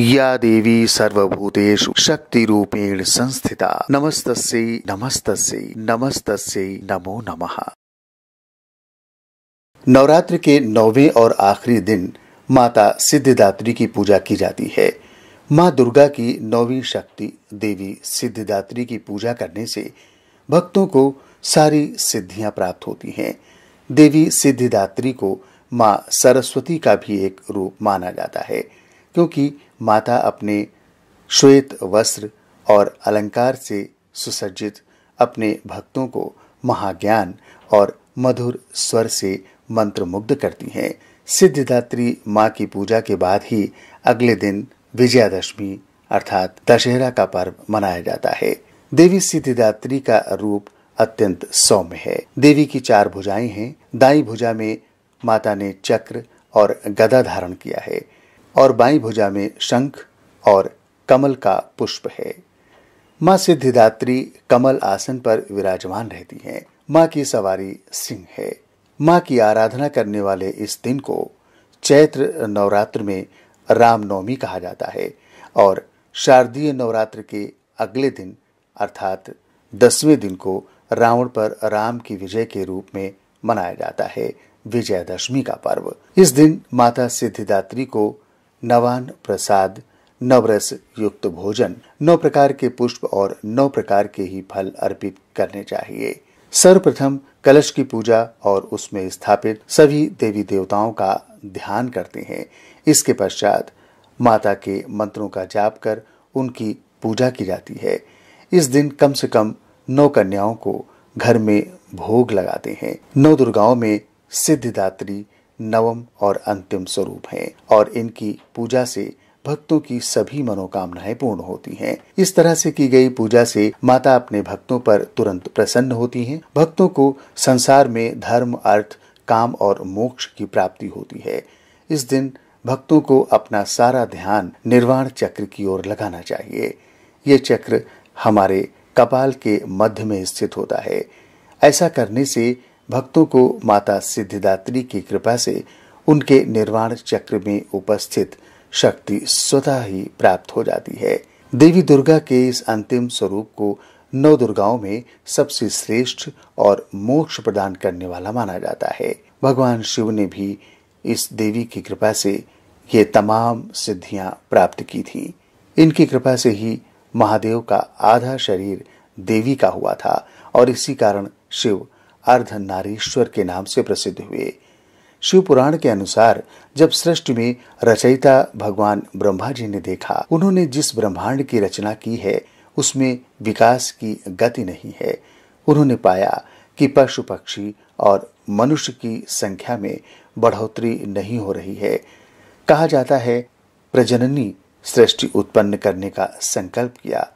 या देवी सर्वभूतेषु शक्ति रूपेण संस्थिता नमस्तस्यै नमस्तस्यै नमस्तस्यै नमो नमः नवरात्र के नौवें और आखिरी दिन माता सिद्धिदात्री की पूजा की जाती है माँ दुर्गा की नौवीं शक्ति देवी सिद्धिदात्री की पूजा करने से भक्तों को सारी सिद्धियां प्राप्त होती हैं देवी सिद्धिदात्री को माँ सरस्वती का भी एक रूप माना जाता है क्योंकि माता अपने श्वेत वस्त्र और अलंकार से सुसज्जित अपने भक्तों को महाज्ञान और मधुर स्वर से मंत्रमुग्ध करती हैं सिद्धिदात्री माँ की पूजा के बाद ही अगले दिन विजयादशमी अर्थात दशहरा का पर्व मनाया जाता है देवी सिद्धिदात्री का रूप अत्यंत सौम्य है देवी की चार भुजाएं हैं दाई भुजा में माता ने चक्र और गदा धारण किया है और बाई भुजा में शंख और कमल का पुष्प है माँ सिद्धिदात्री कमल आसन पर विराजमान रहती हैं माँ की सवारी सिंह है माँ की आराधना करने वाले इस दिन को चैत्र नवरात्र में रामनवमी कहा जाता है और शारदीय नवरात्र के अगले दिन अर्थात दसवें दिन को रावण पर राम की विजय के रूप में मनाया जाता है विजयादशमी का पर्व इस दिन माता सिद्धिदात्री को नवान प्रसाद नवरस युक्त भोजन नौ प्रकार के पुष्प और नौ प्रकार के ही फल अर्पित करने चाहिए सर्वप्रथम कलश की पूजा और उसमें स्थापित सभी देवी देवताओं का ध्यान करते हैं इसके पश्चात माता के मंत्रों का जाप कर उनकी पूजा की जाती है इस दिन कम से कम नौ कन्याओं को घर में भोग लगाते हैं नौ दुर्गाओं में सिद्धिदात्री नवम और अंतिम स्वरूप हैं और इनकी पूजा से भक्तों की सभी मनोकामनाएं पूर्ण होती हैं। इस तरह से की गई पूजा से माता अपने भक्तों पर तुरंत प्रसन्न होती हैं। भक्तों को संसार में धर्म अर्थ काम और मोक्ष की प्राप्ति होती है इस दिन भक्तों को अपना सारा ध्यान निर्वाण चक्र की ओर लगाना चाहिए ये चक्र हमारे कपाल के मध्य में स्थित होता है ऐसा करने से भक्तों को माता सिद्धिदात्री की कृपा से उनके निर्वाण चक्र में उपस्थित शक्ति स्वतः ही प्राप्त हो जाती है देवी दुर्गा के इस अंतिम स्वरूप को नौ दुर्गाओं में सबसे श्रेष्ठ और मोक्ष प्रदान करने वाला माना जाता है भगवान शिव ने भी इस देवी की कृपा से ये तमाम सिद्धियां प्राप्त की थी इनकी कृपा से ही महादेव का आधा शरीर देवी का हुआ था और इसी कारण शिव अर्ध नारीश्वर के नाम से प्रसिद्ध हुए शिव पुराण के अनुसार जब सृष्टि में रचयिता भगवान ब्रह्मा जी ने देखा उन्होंने जिस ब्रह्मांड की रचना की है उसमें विकास की गति नहीं है उन्होंने पाया कि पशु पक्षी और मनुष्य की संख्या में बढ़ोतरी नहीं हो रही है कहा जाता है प्रजननी सृष्टि उत्पन्न करने का संकल्प किया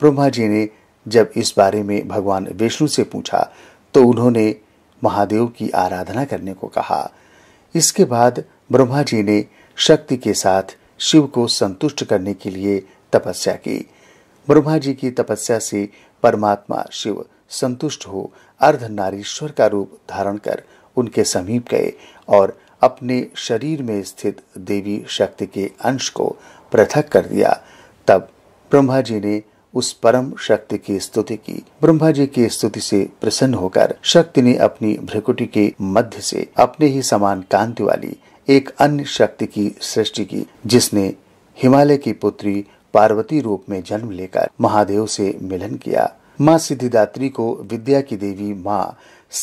ब्रह्मा जी ने जब इस बारे में भगवान विष्णु से पूछा तो उन्होंने महादेव की आराधना करने को कहा इसके बाद ब्रह्मा जी ने शक्ति के साथ शिव को संतुष्ट करने के लिए तपस्या की ब्रह्मा जी की तपस्या से परमात्मा शिव संतुष्ट हो अर्धनारीश्वर का रूप धारण कर उनके समीप गए और अपने शरीर में स्थित देवी शक्ति के अंश को पृथक कर दिया तब ब्रह्मा जी ने उस परम शक्ति की स्तुति की ब्रह्मा जी की स्तुति से प्रसन्न होकर शक्ति ने अपनी भ्रिकुटी के मध्य से अपने ही समान कांति वाली एक अन्य शक्ति की सृष्टि की जिसने हिमालय की पुत्री पार्वती रूप में जन्म लेकर महादेव से मिलन किया माँ सिद्धिदात्री को विद्या की देवी माँ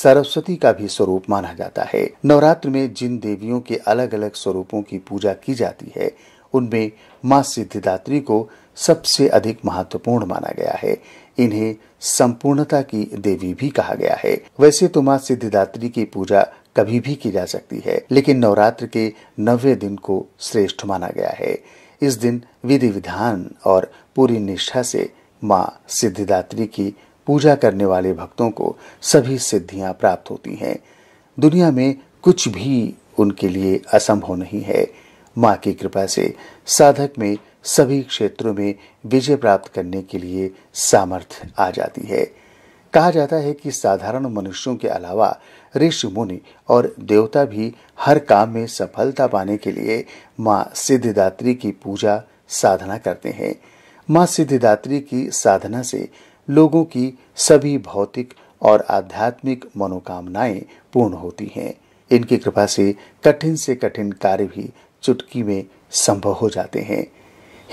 सरस्वती का भी स्वरूप माना जाता है नवरात्र में जिन देवियों के अलग अलग स्वरूपों की पूजा की जाती है उनमें माँ सिद्धिदात्री को सबसे अधिक महत्वपूर्ण माना गया है इन्हें संपूर्णता की देवी भी कहा गया है वैसे तो माँ सिद्धिदात्री की पूजा कभी भी की जा सकती है लेकिन नवरात्र के नवे दिन को श्रेष्ठ माना गया है इस दिन विधि विधान और पूरी निष्ठा से माँ सिद्धिदात्री की पूजा करने वाले भक्तों को सभी सिद्धियां प्राप्त होती हैं दुनिया में कुछ भी उनके लिए असंभव नहीं है माँ की कृपा से साधक में सभी क्षेत्रों में विजय प्राप्त करने के लिए सामर्थ्य आ जाती है कहा जाता है कि साधारण मनुष्यों के अलावा ऋषि मुनि और देवता भी हर काम में सफलता पाने के लिए माँ सिद्धिदात्री की पूजा साधना करते हैं माँ सिद्धिदात्री की साधना से लोगों की सभी भौतिक और आध्यात्मिक मनोकामनाएं पूर्ण होती हैं इनकी कृपा से कठिन से कठिन कार्य भी चुटकी में संभव हो जाते हैं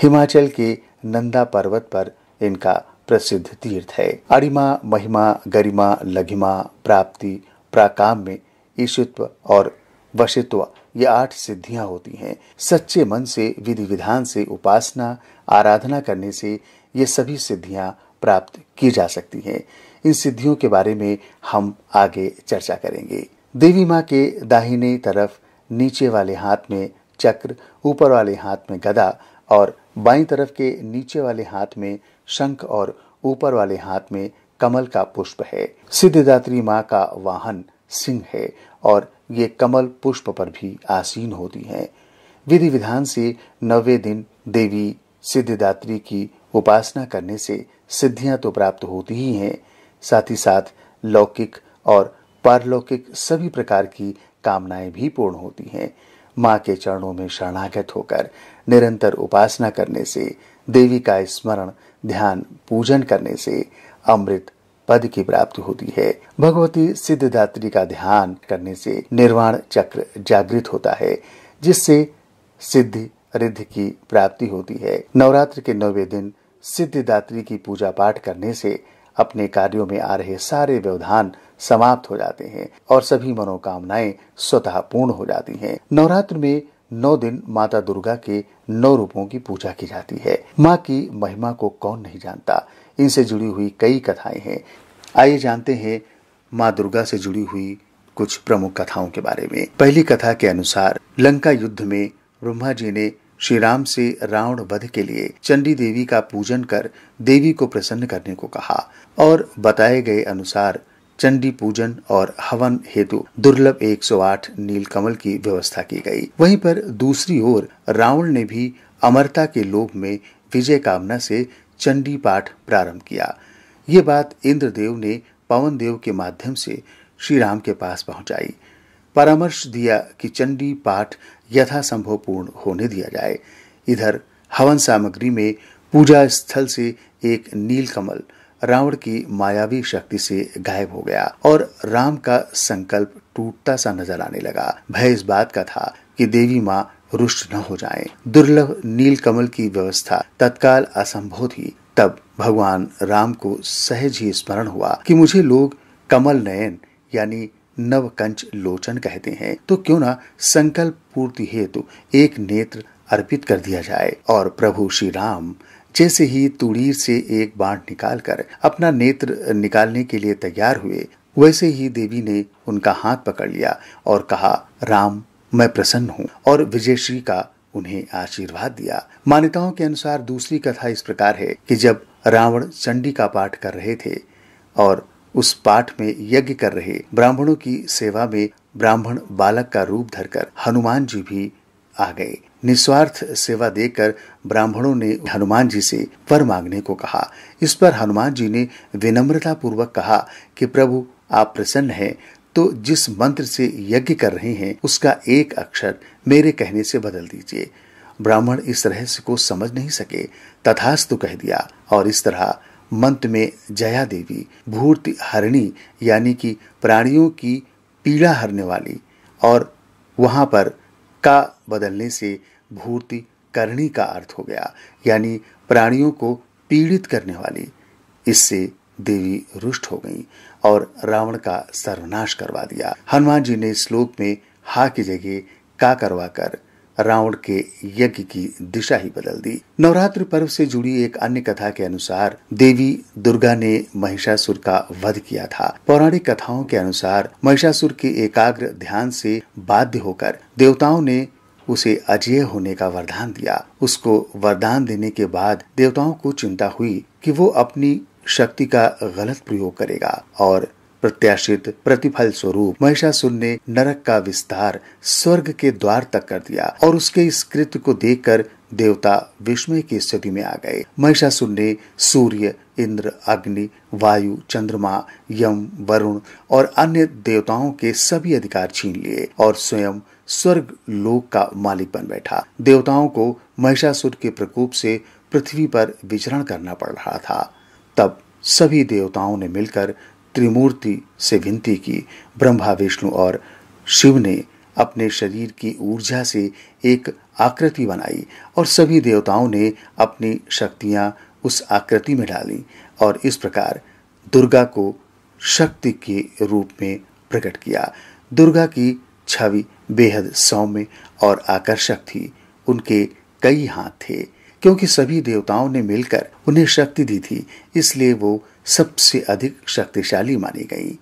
हिमाचल के नंदा पर्वत पर इनका प्रसिद्ध तीर्थ है अरिमा महिमा गरिमा लघिमा प्राप्ति प्राकाम में ईशित्व और वशित्व ये आठ सिद्धियां होती हैं सच्चे मन से विधि विधान से उपासना आराधना करने से ये सभी सिद्धियां प्राप्त की जा सकती हैं इन सिद्धियों के बारे में हम आगे चर्चा करेंगे देवी माँ के दाहिने तरफ नीचे वाले हाथ में चक्र ऊपर वाले हाथ में गदा और बाई तरफ के नीचे वाले हाथ में शंख और ऊपर वाले हाथ में कमल का पुष्प है सिद्धदात्री माँ का वाहन सिंह है और ये कमल पुष्प पर भी आसीन होती है विधि विधान से नवे दिन देवी सिद्धदात्री की उपासना करने से सिद्धियां तो प्राप्त होती ही हैं साथ ही साथ लौकिक और पारलौकिक सभी प्रकार की कामनाएं भी पूर्ण होती हैं माँ के चरणों में शरणागत होकर निरंतर उपासना करने से देवी का स्मरण ध्यान पूजन करने से अमृत पद की प्राप्ति होती है भगवती सिद्धदात्री का ध्यान करने से निर्वाण चक्र जागृत होता है जिससे सिद्धि रिद्ध की प्राप्ति होती है नवरात्र के नौवे दिन सिद्धिदात्री की पूजा पाठ करने से अपने कार्यों में आ रहे सारे व्यवधान समाप्त हो जाते हैं और सभी मनोकामनाएं स्वतः पूर्ण हो जाती हैं नवरात्र में नौ दिन माता दुर्गा के नौ रूपों की पूजा की जाती है माँ की महिमा को कौन नहीं जानता इनसे जुड़ी हुई कई कथाएं हैं आइए जानते हैं माँ दुर्गा से जुड़ी हुई कुछ प्रमुख कथाओं के बारे में पहली कथा के अनुसार लंका युद्ध में ब्रह्मा जी ने श्री राम से रावण वध के लिए चंडी देवी का पूजन कर देवी को प्रसन्न करने को कहा और बताए गए अनुसार चंडी पूजन और हवन हेतु दुर्लभ 108 नीलकमल की व्यवस्था की गई वहीं पर दूसरी ओर रावण ने भी अमरता के लोभ में विजय कामना से चंडी पाठ प्रारंभ किया ये बात इंद्रदेव ने पवन देव के माध्यम से श्री राम के पास पहुंचाई परामर्श दिया कि चंडी पाठ यथासंभव पूर्ण होने दिया जाए इधर हवन सामग्री में पूजा स्थल से एक नीलकमल रावण की मायावी शक्ति से गायब हो गया और राम का संकल्प टूटता सा नजर आने लगा भय इस बात का था कि देवी माँ रुष्ट न हो जाएं। दुर्लभ नील कमल की व्यवस्था तत्काल असंभव थी तब भगवान राम को सहज ही स्मरण हुआ कि मुझे लोग कमल नयन यानी नव कंच लोचन कहते हैं तो क्यों ना संकल्प पूर्ति हेतु एक नेत्र अर्पित कर दिया जाए और प्रभु श्री राम जैसे ही तुड़ीर से एक बाण निकालकर अपना नेत्र निकालने के लिए तैयार हुए वैसे ही देवी ने उनका हाथ पकड़ लिया और कहा राम मैं प्रसन्न हूँ और विजयश्री का उन्हें आशीर्वाद दिया मान्यताओं के अनुसार दूसरी कथा इस प्रकार है कि जब रावण चंडी का पाठ कर रहे थे और उस पाठ में यज्ञ कर रहे ब्राह्मणों की सेवा में ब्राह्मण बालक का रूप धरकर हनुमान जी भी आ गए निस्वार्थ सेवा देकर ब्राह्मणों ने हनुमान जी से वर मांगने को कहा इस पर हनुमान जी ने विनम्रता पूर्वक कहा कि प्रभु आप प्रसन्न हैं तो जिस मंत्र से यज्ञ कर रहे हैं उसका एक अक्षर मेरे कहने से बदल दीजिए ब्राह्मण इस रहस्य को समझ नहीं सके तथास्तु कह दिया और इस तरह मंत्र में जया देवी भूर्ति हरणी यानी कि प्राणियों की पीड़ा हरने वाली और वहां पर का बदलने से भूर्ति करने का अर्थ हो गया यानी प्राणियों को पीड़ित करने वाली इससे देवी रुष्ट हो गई और रावण का सर्वनाश करवा दिया हनुमान जी ने श्लोक में हा की जगह का कर रावण के यज्ञ की दिशा ही बदल दी नवरात्र पर्व से जुड़ी एक अन्य कथा के अनुसार देवी दुर्गा ने महिषासुर का वध किया था पौराणिक कथाओं के अनुसार महिषासुर के एकाग्र ध्यान से बाध्य होकर देवताओं ने उसे अजय होने का वरदान दिया उसको वरदान देने के बाद देवताओं को चिंता हुई कि वो अपनी शक्ति का गलत प्रयोग करेगा और प्रत्याशित प्रतिफल स्वरूप महिषासुर ने नरक का विस्तार स्वर्ग के द्वार तक कर दिया और उसके इस कृत्य को देखकर देवता विस्मय की स्थिति में आ गए महिषासुर ने सूर्य इंद्र अग्नि वायु चंद्रमा यम वरुण और अन्य देवताओं के सभी अधिकार छीन लिए और स्वयं स्वर्ग लोक का मालिक बन बैठा देवताओं को महिषासुर के प्रकोप से पृथ्वी पर विचरण करना पड़ रहा था तब सभी देवताओं ने मिलकर त्रिमूर्ति से विनती की ब्रह्मा विष्णु और शिव ने अपने शरीर की ऊर्जा से एक आकृति बनाई और सभी देवताओं ने अपनी शक्तियां उस आकृति में डाली और इस प्रकार दुर्गा को शक्ति के रूप में प्रकट किया दुर्गा की छवि बेहद सौम्य और आकर्षक थी उनके कई हाथ थे क्योंकि सभी देवताओं ने मिलकर उन्हें शक्ति दी थी इसलिए वो सबसे अधिक शक्तिशाली मानी गई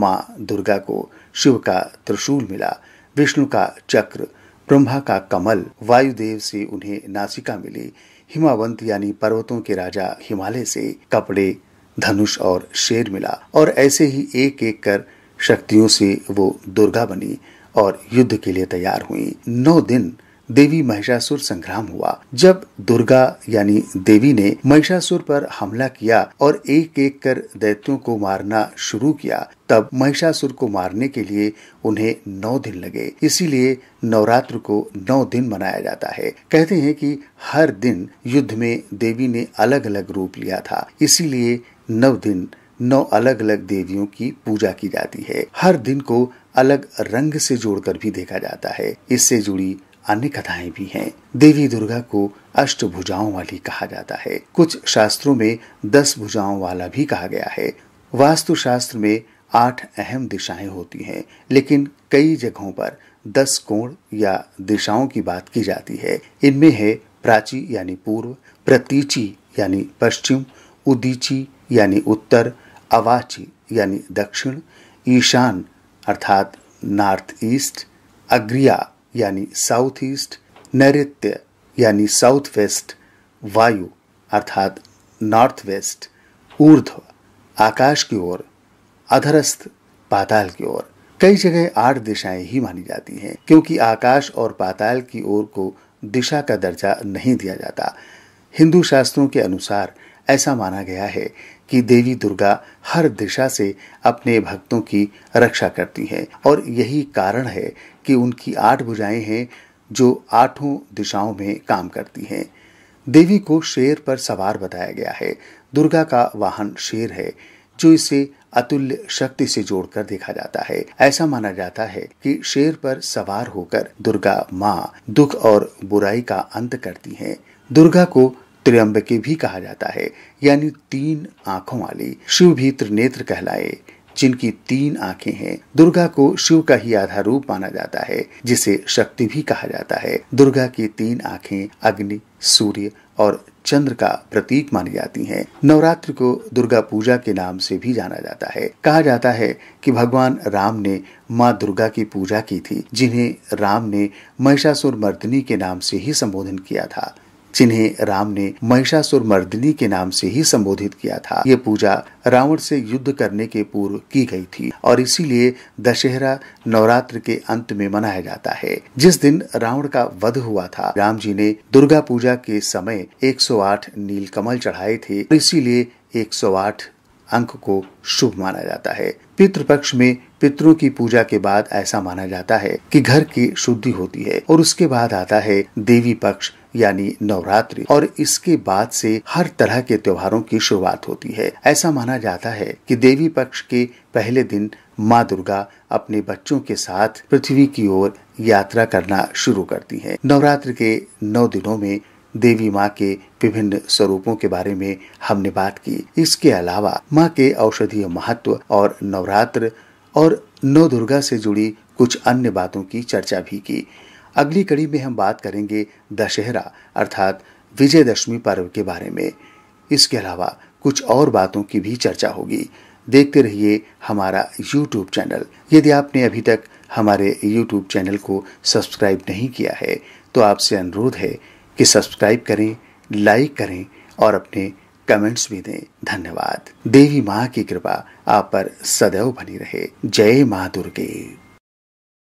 माँ दुर्गा को शिव का त्रिशूल मिला विष्णु का चक्र ब्रह्मा का कमल वायुदेव से उन्हें नासिका मिली हिमावंत यानी पर्वतों के राजा हिमालय से कपड़े धनुष और शेर मिला और ऐसे ही एक एक कर शक्तियों से वो दुर्गा बनी और युद्ध के लिए तैयार हुई नौ दिन देवी महिषासुर संग्राम हुआ जब दुर्गा यानी देवी ने महिषासुर पर हमला किया और एक एक कर दैत्यों को मारना शुरू किया तब महिषासुर को मारने के लिए उन्हें नौ दिन लगे इसीलिए नवरात्र को नौ दिन मनाया जाता है कहते हैं कि हर दिन युद्ध में देवी ने अलग अलग रूप लिया था इसीलिए नौ दिन नौ अलग अलग देवियों की पूजा की जाती है हर दिन को अलग रंग से जोड़कर भी देखा जाता है इससे जुड़ी अन्य कथाएं भी हैं। देवी दुर्गा को अष्ट भुजाओं वाली कहा जाता है कुछ शास्त्रों में दस भुजाओं वाला भी कहा गया है वास्तु शास्त्र में आठ अहम दिशाएं होती हैं लेकिन कई जगहों पर दस कोण या दिशाओं की बात की जाती है इनमें है प्राची यानी पूर्व प्रतीची यानी पश्चिम उदीची यानी उत्तर अवाची यानी दक्षिण ईशान अर्थात नॉर्थ ईस्ट अग्रिया यानी साउथ ईस्ट नैत्य यानी साउथ वेस्ट वायु अर्थात नॉर्थ वेस्ट ऊर्ध्व आकाश की ओर अधरस्थ पाताल की ओर कई जगह आठ दिशाएं ही मानी जाती हैं क्योंकि आकाश और पाताल की ओर को दिशा का दर्जा नहीं दिया जाता हिंदू शास्त्रों के अनुसार ऐसा माना गया है कि देवी दुर्गा हर दिशा से अपने भक्तों की रक्षा करती है और यही कारण है कि उनकी आठ भुजाएं हैं जो आठों दिशाओं में काम करती हैं देवी को शेर पर सवार बताया गया है दुर्गा का वाहन शेर है जो इसे अतुल्य शक्ति से जोड़कर देखा जाता है ऐसा माना जाता है कि शेर पर सवार होकर दुर्गा माँ दुख और बुराई का अंत करती हैं। दुर्गा को के भी कहा जाता है यानी तीन आंखों वाली शिव भी त्रिनेत्र कहलाए जिनकी तीन आंखें हैं दुर्गा को शिव का ही आधार रूप माना जाता है जिसे शक्ति भी कहा जाता है दुर्गा की तीन आंखें अग्नि सूर्य और चंद्र का प्रतीक मानी जाती हैं। नवरात्र को दुर्गा पूजा के नाम से भी जाना जाता है कहा जाता है कि भगवान राम ने माँ दुर्गा की पूजा की थी जिन्हें राम ने महिषासुर मर्दिनी के नाम से ही संबोधन किया था जिन्हें राम ने महिषासुर मर्दिनी के नाम से ही संबोधित किया था ये पूजा रावण से युद्ध करने के पूर्व की गई थी और इसीलिए दशहरा नवरात्र के अंत में मनाया जाता है जिस दिन रावण का वध हुआ था राम जी ने दुर्गा पूजा के समय 108 नील कमल चढ़ाए थे और इसीलिए 108 अंक को शुभ माना जाता है पितृपक्ष में पितरों की पूजा के बाद ऐसा माना जाता है कि घर की शुद्धि होती है और उसके बाद आता है देवी पक्ष यानी नवरात्रि और इसके बाद से हर तरह के त्योहारों की शुरुआत होती है ऐसा माना जाता है कि देवी पक्ष के पहले दिन माँ दुर्गा अपने बच्चों के साथ पृथ्वी की ओर यात्रा करना शुरू करती है नवरात्र के नौ दिनों में देवी माँ के विभिन्न स्वरूपों के बारे में हमने बात की इसके अलावा माँ के औषधीय महत्व और नवरात्र और नौ दुर्गा से जुड़ी कुछ अन्य बातों की चर्चा भी की अगली कड़ी में हम बात करेंगे दशहरा अर्थात विजयदशमी पर्व के बारे में इसके अलावा कुछ और बातों की भी चर्चा होगी देखते रहिए हमारा यूट्यूब चैनल यदि आपने अभी तक हमारे यूट्यूब चैनल को सब्सक्राइब नहीं किया है तो आपसे अनुरोध है कि सब्सक्राइब करें लाइक करें और अपने कमेंट्स भी दें धन्यवाद देवी माँ की कृपा आप पर सदैव बनी रहे जय माँ दुर्गे